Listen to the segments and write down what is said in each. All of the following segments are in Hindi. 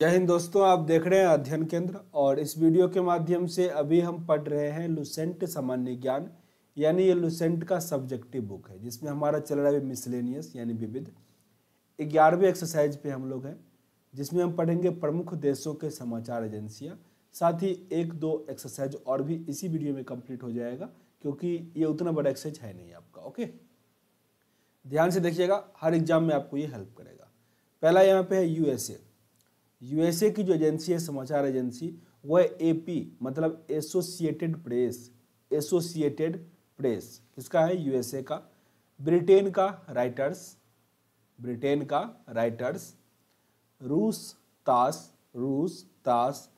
जय हिंद दोस्तों आप देख रहे हैं अध्ययन केंद्र और इस वीडियो के माध्यम से अभी हम पढ़ रहे हैं लुसेंट सामान्य ज्ञान यानी ये लुसेंट का सब्जेक्टिव बुक है जिसमें हमारा चल रहा है मिसलेनियस यानी विविध ग्यारहवीं एक्सरसाइज पे हम लोग हैं जिसमें हम पढ़ेंगे प्रमुख देशों के समाचार एजेंसियाँ साथ ही एक दो एक्सरसाइज और भी इसी वीडियो में कम्प्लीट हो जाएगा क्योंकि ये उतना बड़ा एक्सरसाइज है नहीं आपका ओके ध्यान से देखिएगा हर एग्जाम में आपको ये हेल्प करेगा पहला यहाँ पे है यूएसए यूएसए की जो एजेंसी है समाचार एजेंसी वह पी मतलब एसोसिएटेड प्रेस एसोसिएटेड प्रेस किसका है यूएसए का ब्रिटेन का राइटर्स ब्रिटेन का राइटर्स रूस तास रूस TASS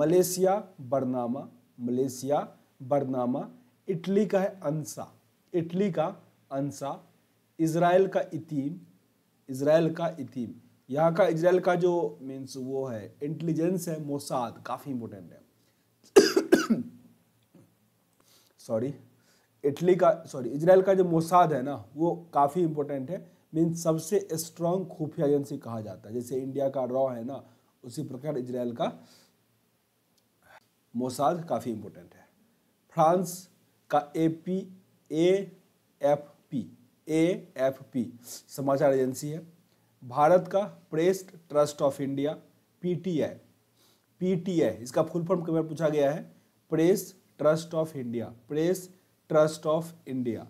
Malaysia Bernama Malaysia Bernama Italy का है अंसा इटली का अंसा इसराइल का इतीम इसराइल का इतीम यहाँ का इसराइल का जो मीन्स वो है इंटेलिजेंस है मोसाद काफ़ी इंपोर्टेंट है सॉरी इटली का सॉरी इसराइल का जो मोसाद है ना वो काफ़ी इंपोर्टेंट है मीन्स सबसे स्ट्रॉन्ग खुफिया एजेंसी कहा जाता है जैसे इंडिया का रॉ है ना उसी प्रकार इसराइल का मोसाद काफ़ी इंपोर्टेंट है फ्रांस का A P A F P A F P समाचार एजेंसी है भारत का Press Trust of India PTI PTI इसका फुल फॉर्म कई बार पूछा गया है Press Trust of India Press Trust of India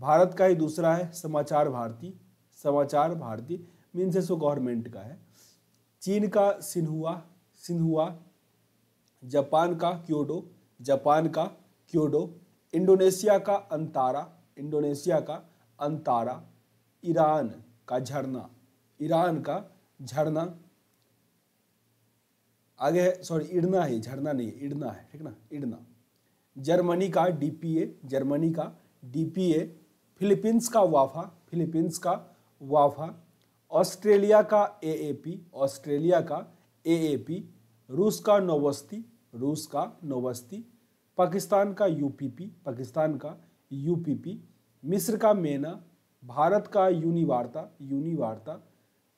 Bharat का ही दूसरा है समाचार भारती समाचार भारती मीन्स इसको गवर्नमेंट का है चीन का सिन्हुआ सिन्हुआ जापान का क्योडो जापान का क्योडो इंडोनेशिया का अंतारा इंडोनेशिया का अंतारा ईरान का झरना ईरान का झरना आगे है सॉरी इड़ना है झरना नहीं है इड़ना है ठीक ना इड़ना जर्मनी का डीपीए जर्मनी का डीपीए फिलीपींस का वाफा फिलीपींस का वाफा ऑस्ट्रेलिया का एएपी ऑस्ट्रेलिया का एएपी रूस का नोवस्ती रूस का नोवस्ती पाकिस्तान का यूपीपी पाकिस्तान का यूपीपी मिस्र का मेना भारत का यूनिवार्ता यूनिवार्ता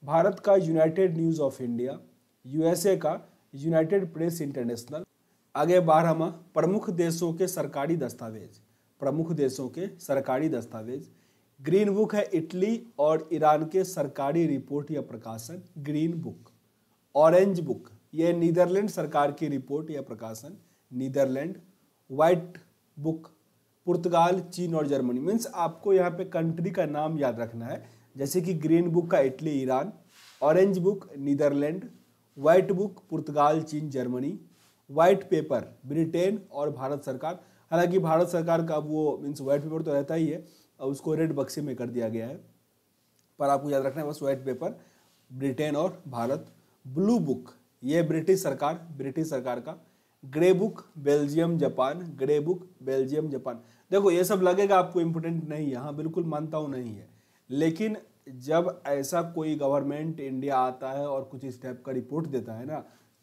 भारत का United News of India USA का यूनाइटेड प्रेस इंटरनेशनल आगे बारहवा प्रमुख देशों के सरकारी दस्तावेज प्रमुख देशों के सरकारी दस्तावेज ग्रीन बुक है इटली और ईरान के सरकारी रिपोर्ट या प्रकाशन ग्रीन बुक ऑरेंज बुक यह नीदरलैंड सरकार की रिपोर्ट या प्रकाशन नीदरलैंड वाइट बुक पुर्तगाल चीन और जर्मनी मीन्स आपको यहाँ पे कंट्री का नाम याद रखना है जैसे कि ग्रीन बुक का Italy Iran orange book Netherland white book पुर्तगाल चीन जर्मनी वाइट पेपर ब्रिटेन और भारत सरकार हालांकि भारत सरकार का वो मीन्स वाइट पेपर तो रहता ही है उसको रेड बक्से में कर दिया गया है पर आपको याद रखना है बस वाइट पेपर ब्रिटेन और भारत ब्लू बुक ये ब्रिटिश सरकार ब्रिटिश सरकार का grey book Belgium Japan grey book Belgium Japan देखो ये सब लगेगा आपको इम्पोर्टेंट नहीं है हाँ बिल्कुल मानता हूँ नहीं है लेकिन जब ऐसा कोई गवर्नमेंट इंडिया आता है और कुछ इस टाइप का रिपोर्ट देता है ना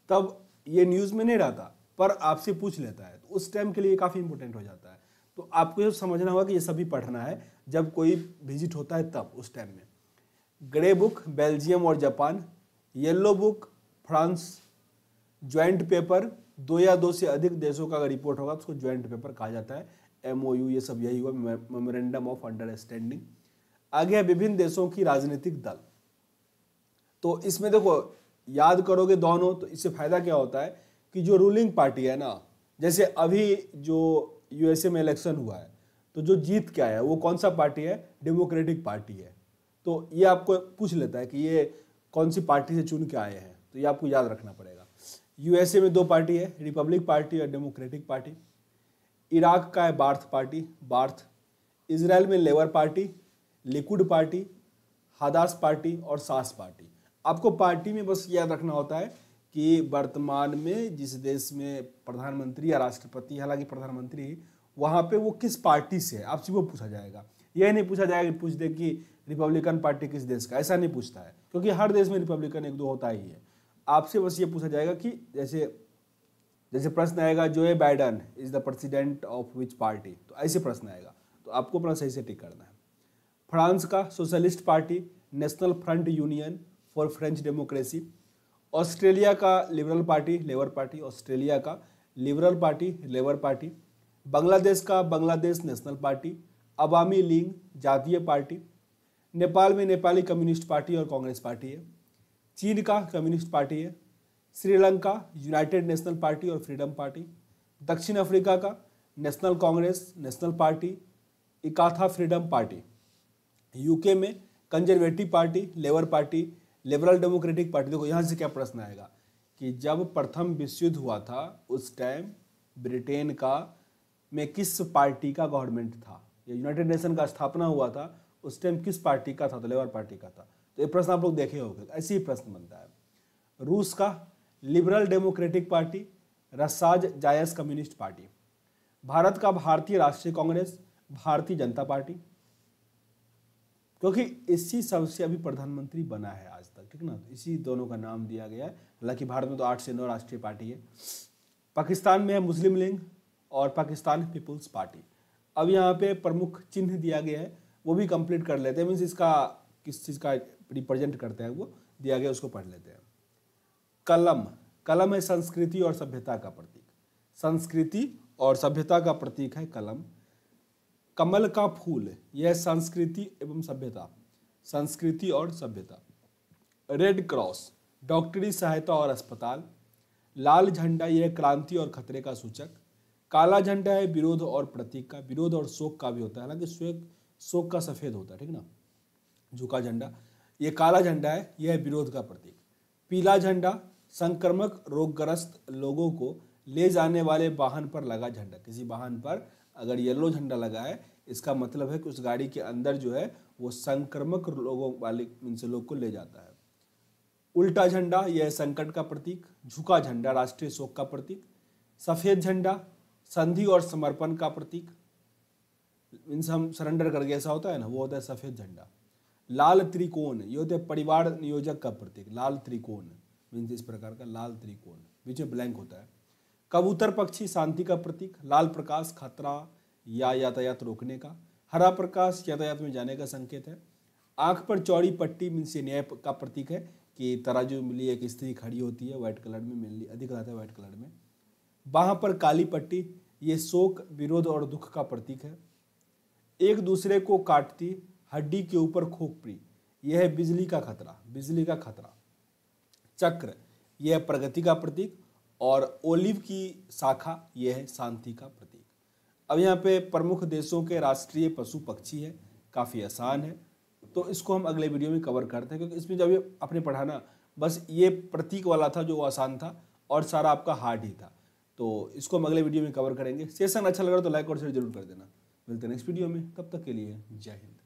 तब ये न्यूज़ में नहीं रहता पर आपसे पूछ लेता है तो उस टाइम के लिए काफ़ी इंपॉर्टेंट हो जाता है तो आपको ये समझना होगा कि ये सभी पढ़ना है जब कोई विजिट होता है तब उस टाइम में ग्रे बुक बेल्जियम और Japan yellow book France joint paper दो या दो से अधिक देशों का अगर रिपोर्ट होगा तो उसको ज्वाइंट पेपर कहा जाता है एम ये सब यही हुआ मेमोरेंडम ऑफ अंडरस्टैंडिंग आगे है विभिन्न देशों की राजनीतिक दल तो इसमें देखो याद करोगे दोनों तो इससे फायदा क्या होता है कि जो रूलिंग पार्टी है ना जैसे अभी जो यूएसए में इलेक्शन हुआ है तो जो जीत क्या है वो कौन सा पार्टी है डेमोक्रेटिक पार्टी है तो ये आपको पूछ लेता है कि ये कौन सी पार्टी से चुन के आए हैं तो ये आपको याद रखना पड़ेगा यूएसए में दो पार्टी है रिपब्लिक पार्टी और डेमोक्रेटिक पार्टी इराक का है बार्थ पार्टी बार्थ इसराइल में Labour party Likud party Hadash party और सास पार्टी आपको पार्टी में बस याद रखना होता है कि वर्तमान में जिस देश में प्रधानमंत्री या राष्ट्रपति हालांकि प्रधानमंत्री वहाँ पे वो किस पार्टी से है आपसे वो पूछा जाएगा यह नहीं पूछा जाएगा पूछ दे कि रिपब्लिकन पार्टी किस देश का ऐसा नहीं पूछता है क्योंकि हर देश में रिपब्लिकन एक दो होता ही है आपसे बस ये पूछा जाएगा कि जैसे जैसे प्रश्न आएगा Joe uh Biden is the president of which party तो ऐसे प्रश्न आएगा तो आपको अपना सही से टिक करना है फ्रांस का socialist party national front union for French democracy Australia का liberal party Labour party Australia का liberal party Labour party Bangladesh का Bangladesh national party Awami league Jatiya party Nepal में नेपाली कम्युनिस्ट पार्टी और कांग्रेस पार्टी है चीन का कम्युनिस्ट पार्टी है श्रीलंका यूनाइटेड नेशनल पार्टी और फ्रीडम पार्टी दक्षिण अफ्रीका का national congress national party Inkatha freedom party UK में conservative party Labour party liberal democratic party देखो यहाँ से क्या प्रश्न आएगा कि जब प्रथम विश्व युद्ध हुआ था उस टाइम ब्रिटेन का में किस पार्टी का गवर्नमेंट था या यूनाइटेड नेशन का स्थापना हुआ था उस टाइम किस पार्टी का था तो लेबर पार्टी का था तो ये प्रश्न आप लोग देखे होंगे तो ऐसे ही प्रश्न बनता है रूस का लिबरल डेमोक्रेटिक पार्टी रसाज जायस कम्युनिस्ट पार्टी भारत का भारतीय राष्ट्रीय कांग्रेस भारतीय जनता पार्टी क्योंकि इसी सबसे अभी प्रधानमंत्री बना है आज तक ठीक ना तो इसी दोनों का नाम दिया गया है हालांकि भारत में तो आठ से नौ राष्ट्रीय पार्टी है पाकिस्तान में है मुस्लिम लीग और पाकिस्तान पीपुल्स पार्टी अब यहाँ पे प्रमुख चिन्ह दिया गया है वो भी कंप्लीट कर लेते हैं मीन्स इसका किस चीज़ का रिप्रेजेंट करते हैं वो दिया गया उसको पढ़ लेते हैं कलम कलम है संस्कृति और सभ्यता का प्रतीक संस्कृति और सभ्यता का प्रतीक है कलम कमल का फूल यह संस्कृति एवं सभ्यता संस्कृति और सभ्यता रेड क्रॉस डॉक्टरी सहायता और अस्पताल लाल झंडा यह क्रांति और खतरे का सूचक काला झंडा है विरोध और प्रतीक का विरोध और शोक का भी होता है हालांकि शोक शोक का सफ़ेद होता है ठीक ना झुका झंडा ये काला झंडा है यह विरोध का प्रतीक पीला झंडा संक्रमक रोगग्रस्त लोगों को ले जाने वाले वाहन पर लगा झंडा किसी वाहन पर अगर येलो झंडा लगा है इसका मतलब है कि उस गाड़ी के अंदर जो है वो संक्रमक लोगों वाले इनसे लोग को ले जाता है उल्टा झंडा यह संकट का प्रतीक झुका झंडा राष्ट्रीय शोक का प्रतीक सफ़ेद झंडा संधि और समर्पण का प्रतीक इनसे हम सरेंडर करके ऐसा होता है ना वो होता है सफ़ेद झंडा लाल त्रिकोण ये होता है परिवार नियोजक का प्रतीक लाल त्रिकोण मीन्स इस प्रकार का लाल त्रिकोण बीच में ब्लैंक होता है कबूतर पक्षी शांति का प्रतीक लाल प्रकाश खतरा या यातायात रोकने का हरा प्रकाश यातायात में जाने का संकेत है आंख पर चौड़ी पट्टी मीन से न्याय का प्रतीक है कि तराजू मिली एक स्त्री खड़ी होती है व्हाइट कलर में मिलनी अधिक रहता है व्हाइट कलर में बाहाँ पर काली पट्टी ये शोक विरोध और दुख का प्रतीक है एक दूसरे को काटती हड्डी के ऊपर खोपड़ी यह है बिजली का खतरा बिजली का खतरा चक्र यह प्रगति का प्रतीक और ओलिव की शाखा यह है शांति का प्रतीक अब यहाँ पे प्रमुख देशों के राष्ट्रीय पशु पक्षी है काफ़ी आसान है तो इसको हम अगले वीडियो में कवर करते हैं क्योंकि इसमें जब ये अपने पढ़ाना बस ये प्रतीक वाला था जो आसान था और सारा आपका हार्ड ही था तो इसको हम अगले वीडियो में कवर करेंगे सेशन अच्छा लग रहा तो लाइक और शेयर जरूर कर देना मिलते हैं नेक्स्ट वीडियो में तब तक के लिए जय हिंद